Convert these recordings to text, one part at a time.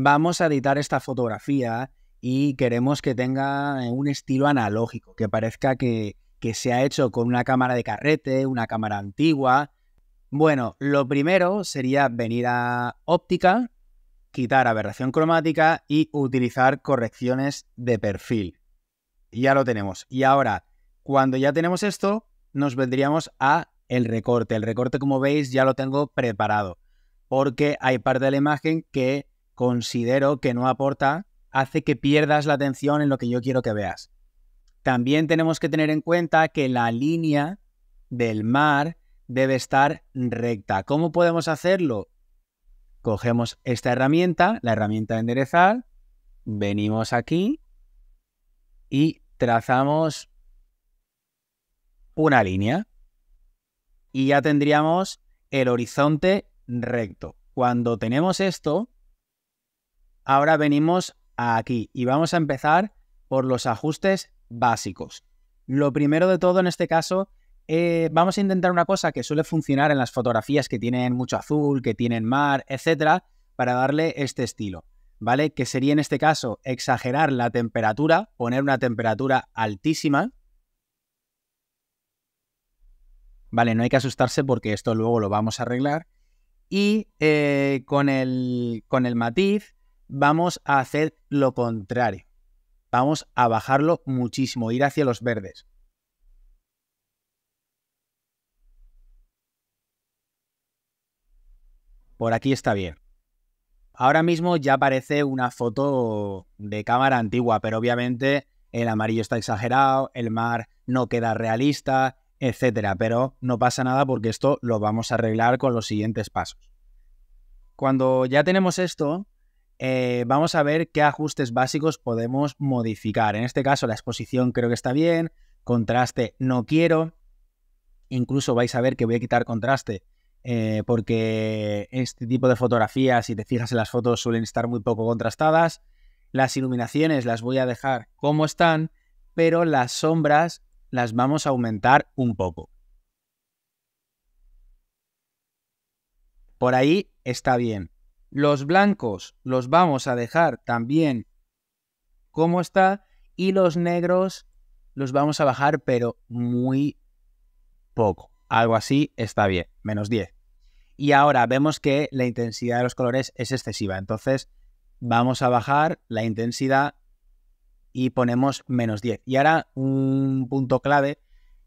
vamos a editar esta fotografía y queremos que tenga eh, un estilo analógico, que parezca que, se ha hecho con una cámara de carrete, una cámara antigua. Bueno, lo primero sería venir a óptica, quitar aberración cromática y utilizar correcciones de perfil. Ya lo tenemos. Y ahora, cuando ya tenemos esto, nos vendríamos a el recorte. El recorte, como veis, ya lo tengo preparado, porque hay parte de la imagen que considero que no aporta, hace que pierdas la atención en lo que yo quiero que veas. También tenemos que tener en cuenta que la línea del mar debe estar recta. ¿Cómo podemos hacerlo? Cogemos esta herramienta, la herramienta de enderezar, venimos aquí y trazamos una línea y ya tendríamos el horizonte recto. Cuando tenemos esto, ahora venimos aquí y vamos a empezar por los ajustes básicos. Lo primero de todo en este caso, eh, vamos a intentar una cosa que suele funcionar en las fotografías que tienen mucho azul, que tienen mar, etcétera, para darle este estilo, ¿vale? Que sería en este caso exagerar la temperatura, poner una temperatura altísima. Vale, no hay que asustarse porque esto luego lo vamos a arreglar. Y eh, con, el, con el matiz vamos a hacer lo contrario. Vamos a bajarlo muchísimo, ir hacia los verdes. Por aquí está bien. Ahora mismo ya parece una foto de cámara antigua, pero obviamente el amarillo está exagerado, el mar no queda realista, etc. Pero no pasa nada porque esto lo vamos a arreglar con los siguientes pasos. Cuando ya tenemos esto, eh, vamos a ver qué ajustes básicos podemos modificar. En este caso, la exposición creo que está bien, contraste no quiero, incluso vais a ver que voy a quitar contraste eh, porque este tipo de fotografías, si te fijas en las fotos, suelen estar muy poco contrastadas. Las iluminaciones las voy a dejar como están, pero las sombras las vamos a aumentar un poco. Por ahí está bien. Los blancos los vamos a dejar también como está y los negros los vamos a bajar pero muy poco. Algo así está bien, menos 10. Y ahora vemos que la intensidad de los colores es excesiva, entonces vamos a bajar la intensidad y ponemos menos 10. Y ahora un punto clave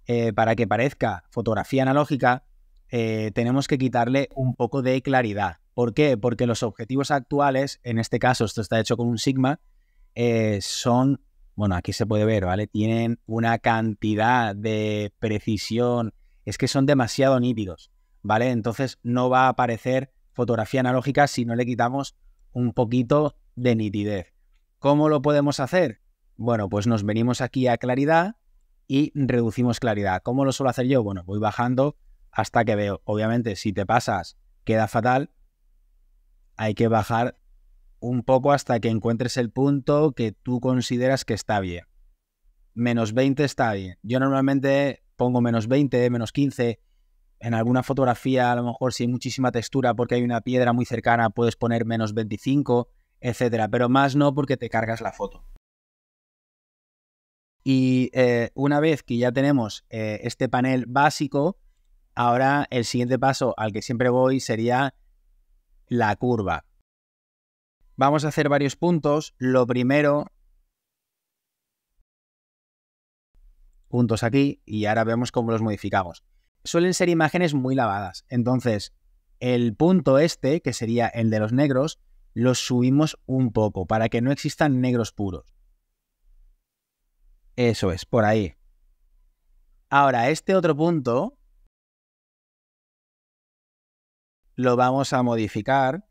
eh, para que parezca fotografía analógica, eh, tenemos que quitarle un poco de claridad. ¿Por qué? Porque los objetivos actuales, en este caso, esto está hecho con un Sigma, eh, son, bueno, aquí se puede ver, ¿vale? Tienen una cantidad de precisión, es que son demasiado nítidos, ¿vale? Entonces no va a aparecer fotografía analógica si no le quitamos un poquito de nitidez. ¿Cómo lo podemos hacer? Bueno, pues nos venimos aquí a claridad y reducimos claridad. ¿Cómo lo suelo hacer yo? Bueno, voy bajando hasta que veo. Obviamente, si te pasas, queda fatal, hay que bajar un poco hasta que encuentres el punto que tú consideras que está bien. Menos 20 está bien. Yo normalmente pongo menos 20, menos 15. En alguna fotografía, a lo mejor si hay muchísima textura porque hay una piedra muy cercana, puedes poner menos 25, etcétera. Pero más no porque te cargas la foto. Y eh, una vez que ya tenemos eh, este panel básico, ahora el siguiente paso al que siempre voy sería la curva. Vamos a hacer varios puntos. Lo primero, puntos aquí y ahora vemos cómo los modificamos. Suelen ser imágenes muy lavadas. Entonces, el punto este, que sería el de los negros, los subimos un poco para que no existan negros puros. Eso es, por ahí. Ahora, este otro punto lo vamos a modificar.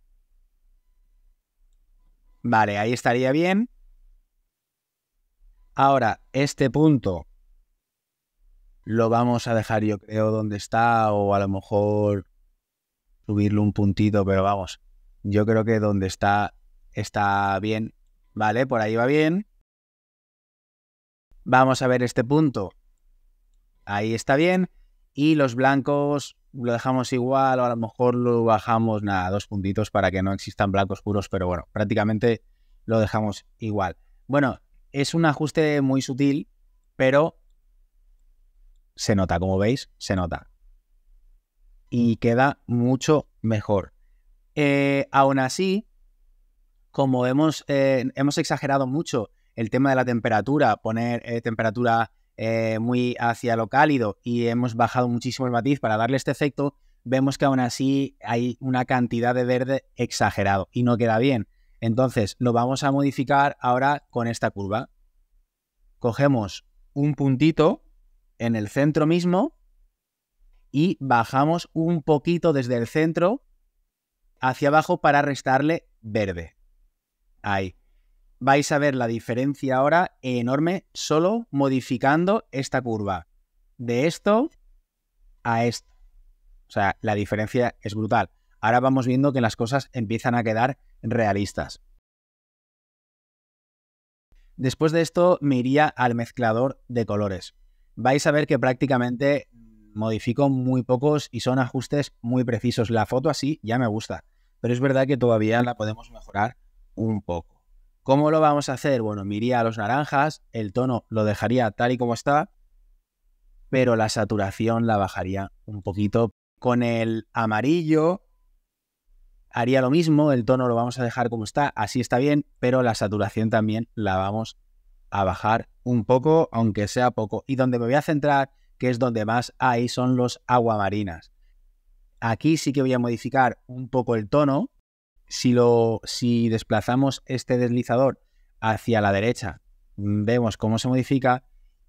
Vale, ahí estaría bien. Ahora, este punto lo vamos a dejar yo creo donde está o a lo mejor Subirlo un puntito, pero vamos, yo creo que donde está está bien. Vale, por ahí va bien. Vamos a ver este punto. Ahí está bien. Y los blancos lo dejamos igual o a lo mejor lo bajamos nada, dos puntitos para que no existan blancos puros, pero bueno, prácticamente lo dejamos igual. Bueno, es un ajuste muy sutil, pero se nota, como veis, se nota. Y queda mucho mejor. Eh, aún así, como hemos, eh, hemos exagerado mucho el tema de la temperatura, poner eh, temperatura eh, muy hacia lo cálido y hemos bajado muchísimo el matiz para darle este efecto, vemos que aún así hay una cantidad de verde exagerado y no queda bien. Entonces lo vamos a modificar ahora con esta curva. Cogemos un puntito en el centro mismo y bajamos un poquito desde el centro hacia abajo para restarle verde. Ahí vais a ver la diferencia ahora enorme solo modificando esta curva. De esto a esto. O sea, la diferencia es brutal. Ahora vamos viendo que las cosas empiezan a quedar realistas. Después de esto me iría al mezclador de colores. Vais a ver que prácticamente modifico muy pocos y son ajustes muy precisos. La foto así ya me gusta, pero es verdad que todavía la podemos mejorar un poco. ¿Cómo lo vamos a hacer? Bueno, miría a los naranjas, el tono lo dejaría tal y como está, pero la saturación la bajaría un poquito. Con el amarillo haría lo mismo, el tono lo vamos a dejar como está, así está bien, pero la saturación también la vamos a bajar un poco, aunque sea poco. Y donde me voy a centrar, que es donde más hay, son los aguamarinas. Aquí sí que voy a modificar un poco el tono, si, lo, si desplazamos este deslizador hacia la derecha, mm, vemos cómo se modifica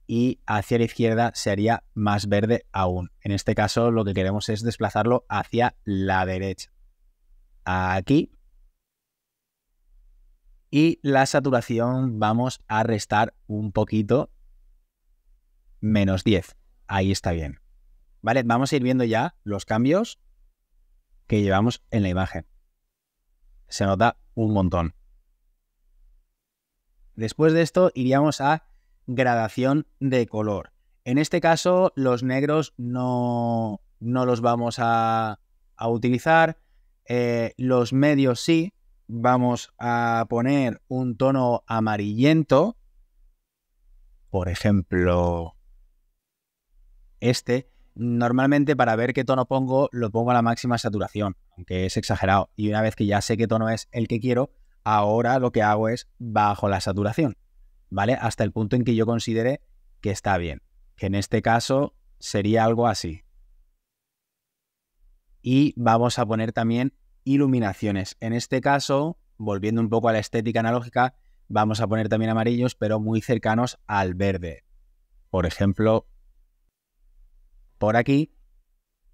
y hacia la izquierda sería más verde aún. En este caso lo que queremos es desplazarlo hacia la derecha. Aquí. Y la saturación vamos a restar un poquito. Menos 10. Ahí está bien. Vale, vamos a ir viendo ya los cambios que llevamos en la imagen se nota un montón. Después de esto iríamos a gradación de color. En este caso los negros no, no los vamos a, a utilizar, eh, los medios sí, vamos a poner un tono amarillento, por ejemplo este, Normalmente para ver qué tono pongo, lo pongo a la máxima saturación, aunque es exagerado. Y una vez que ya sé qué tono es el que quiero, ahora lo que hago es bajo la saturación, ¿vale? Hasta el punto en que yo considere que está bien. Que en este caso sería algo así. Y vamos a poner también iluminaciones. En este caso, volviendo un poco a la estética analógica, vamos a poner también amarillos, pero muy cercanos al verde. Por ejemplo, por aquí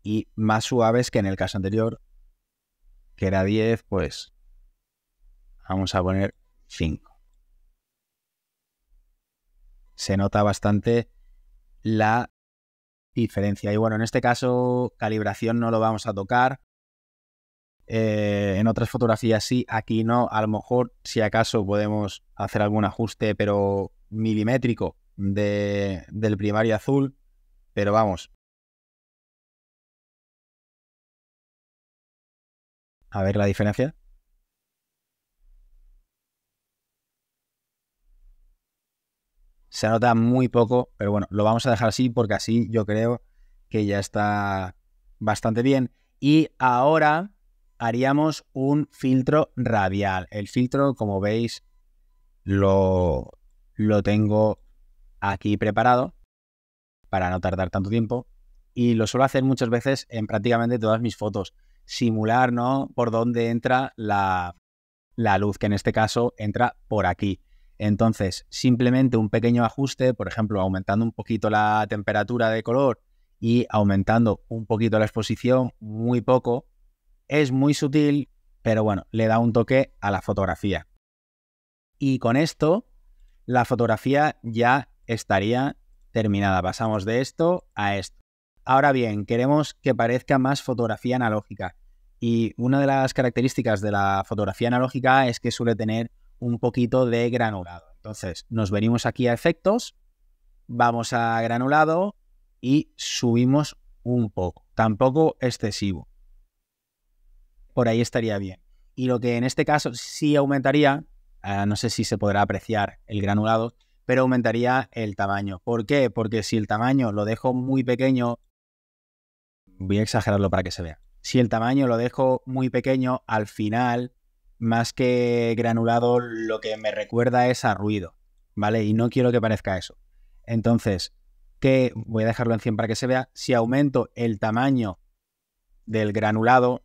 y más suaves que en el caso anterior, que era 10, pues vamos a poner 5. Se nota bastante la diferencia. Y bueno, en este caso, calibración no lo vamos a tocar. Eh, en otras fotografías sí, aquí no. A lo mejor, si acaso, podemos hacer algún ajuste, pero milimétrico, del primario azul. Pero vamos, A ver la diferencia. Se nota muy poco, pero bueno, lo vamos a dejar así porque así yo creo que ya está bastante bien. Y ahora haríamos un filtro radial. El filtro, como veis, lo, lo tengo aquí preparado para no tardar tanto tiempo. Y lo suelo hacer muchas veces en prácticamente todas mis fotos simular, ¿no? Por dónde entra la, la luz, que en este caso entra por aquí. Entonces, simplemente un pequeño ajuste, por ejemplo, aumentando un poquito la temperatura de color y aumentando un poquito la exposición, muy poco, es muy sutil, pero bueno, le da un toque a la fotografía. Y con esto, la fotografía ya estaría terminada. Pasamos de esto a esto. Ahora bien, queremos que parezca más fotografía analógica. Y una de las características de la fotografía analógica es que suele tener un poquito de granulado. Entonces, nos venimos aquí a efectos, vamos a granulado y subimos un poco, tampoco excesivo. Por ahí estaría bien. Y lo que en este caso sí aumentaría, ah, no sé si se podrá apreciar el granulado, pero aumentaría el tamaño. ¿Por qué? Porque si el tamaño lo dejo muy pequeño, voy a exagerarlo para que se vea. Si el tamaño lo dejo muy pequeño, al final, más que granulado, lo que me recuerda es a ruido, ¿vale? Y no quiero que parezca eso. Entonces, que voy a dejarlo en 100 para que se vea, si aumento el tamaño del granulado,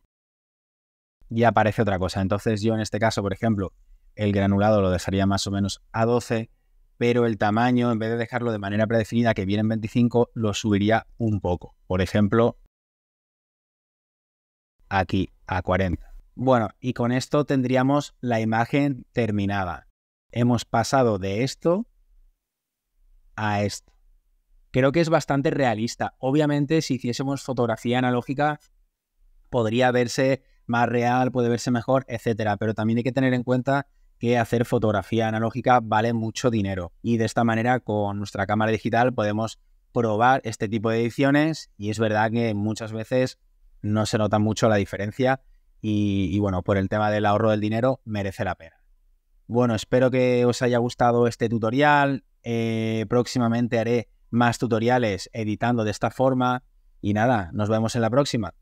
ya aparece otra cosa. Entonces yo en este caso, por ejemplo, el granulado lo dejaría más o menos a 12, pero el tamaño, en vez de dejarlo de manera predefinida que viene en 25, lo subiría un poco. Por ejemplo, aquí a 40. Bueno, y con esto tendríamos la imagen terminada. Hemos pasado de esto a esto. Creo que es bastante realista. Obviamente, si hiciésemos fotografía analógica, podría verse más real, puede verse mejor, etcétera. Pero también hay que tener en cuenta que hacer fotografía analógica vale mucho dinero. Y de esta manera, con nuestra cámara digital, podemos probar este tipo de ediciones. Y es verdad que muchas veces no se nota mucho la diferencia y, bueno, por el tema del ahorro del dinero merece la pena. Bueno, espero que os haya gustado este tutorial. Eh, próximamente haré más tutoriales editando de esta forma. Y nada, nos vemos en la próxima.